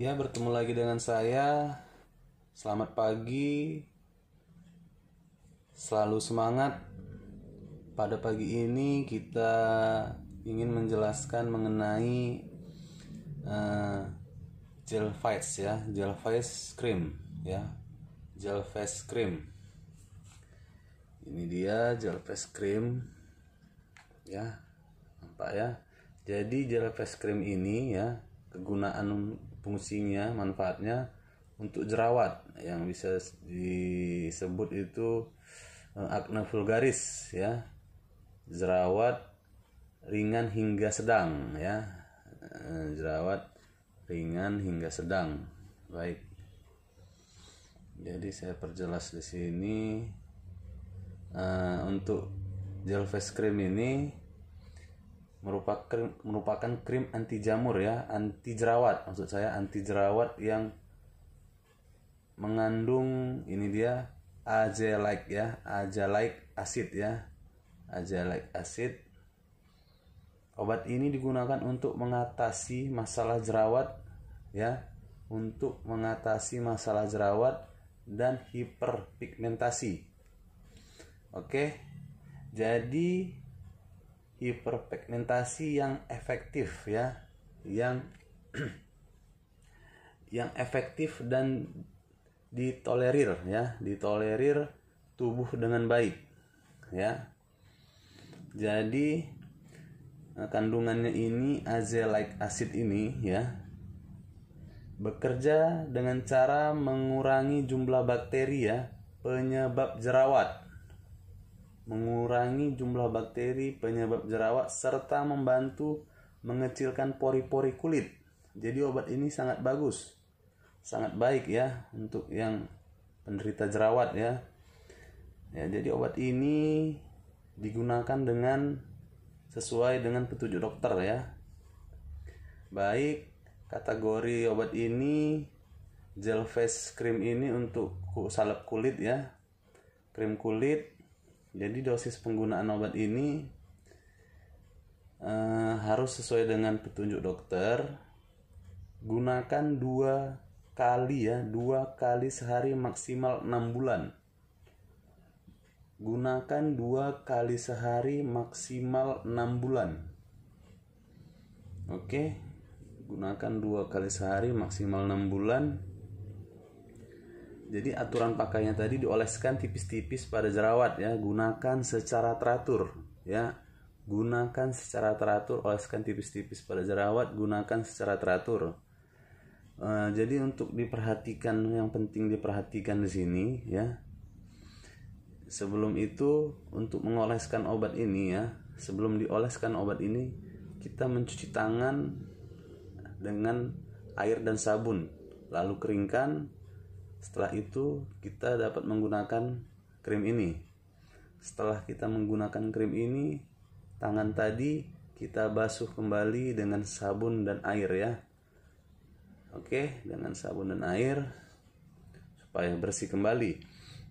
Ya, bertemu lagi dengan saya. Selamat pagi. Selalu semangat. Pada pagi ini kita ingin menjelaskan mengenai uh, gel face ya, gel face cream ya. Gel face cream. Ini dia gel face cream ya. Nampak ya. Jadi gel face cream ini ya kegunaan fungsinya manfaatnya untuk jerawat yang bisa disebut itu eh, acne vulgaris ya jerawat ringan hingga sedang ya eh, jerawat ringan hingga sedang baik jadi saya perjelas di sini uh, untuk gel face cream ini merupakan merupakan krim anti jamur ya, anti jerawat. Maksud saya anti jerawat yang mengandung ini dia azelaic ya, azelaic acid ya. Azelaic acid. Obat ini digunakan untuk mengatasi masalah jerawat ya, untuk mengatasi masalah jerawat dan hiperpigmentasi. Oke. Jadi hiperpigmentasi yang efektif ya yang yang efektif dan ditolerir ya ditolerir tubuh dengan baik ya jadi eh, kandungannya ini azelaic acid ini ya bekerja dengan cara mengurangi jumlah bakteri ya penyebab jerawat mengurangi jumlah bakteri penyebab jerawat serta membantu mengecilkan pori-pori kulit. Jadi obat ini sangat bagus. Sangat baik ya untuk yang penderita jerawat ya. Ya, jadi obat ini digunakan dengan sesuai dengan petunjuk dokter ya. Baik, kategori obat ini gel face cream ini untuk salep kulit ya. Krim kulit jadi dosis penggunaan obat ini eh, harus sesuai dengan petunjuk dokter. Gunakan dua kali ya, dua kali sehari maksimal enam bulan. Gunakan dua kali sehari maksimal enam bulan. Oke, gunakan dua kali sehari maksimal enam bulan jadi aturan pakainya tadi dioleskan tipis-tipis pada jerawat ya, gunakan secara teratur ya. Gunakan secara teratur, oleskan tipis-tipis pada jerawat, gunakan secara teratur. Uh, jadi untuk diperhatikan yang penting diperhatikan di sini ya. Sebelum itu untuk mengoleskan obat ini ya, sebelum dioleskan obat ini kita mencuci tangan dengan air dan sabun, lalu keringkan setelah itu, kita dapat menggunakan krim ini. Setelah kita menggunakan krim ini, tangan tadi kita basuh kembali dengan sabun dan air ya. Oke, dengan sabun dan air supaya bersih kembali.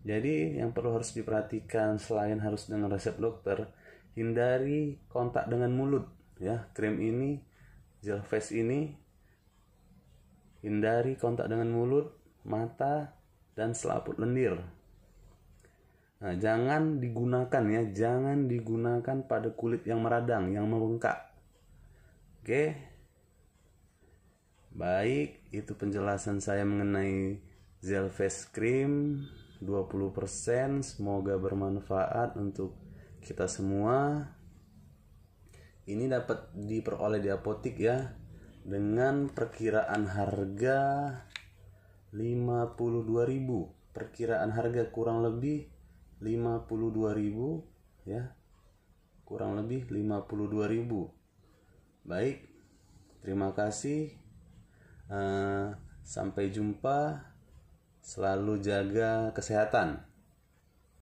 Jadi, yang perlu harus diperhatikan selain harus dengan resep dokter, hindari kontak dengan mulut ya. Krim ini, gel face ini hindari kontak dengan mulut mata, dan selaput lendir. Nah, jangan digunakan ya, jangan digunakan pada kulit yang meradang, yang membengkak. Oke. Baik, itu penjelasan saya mengenai gel face cream 20%. Semoga bermanfaat untuk kita semua. Ini dapat diperoleh di apotik ya dengan perkiraan harga 52.000 perkiraan harga kurang lebih 52.000 ya kurang lebih 52.000 baik terima kasih uh, sampai jumpa selalu jaga kesehatan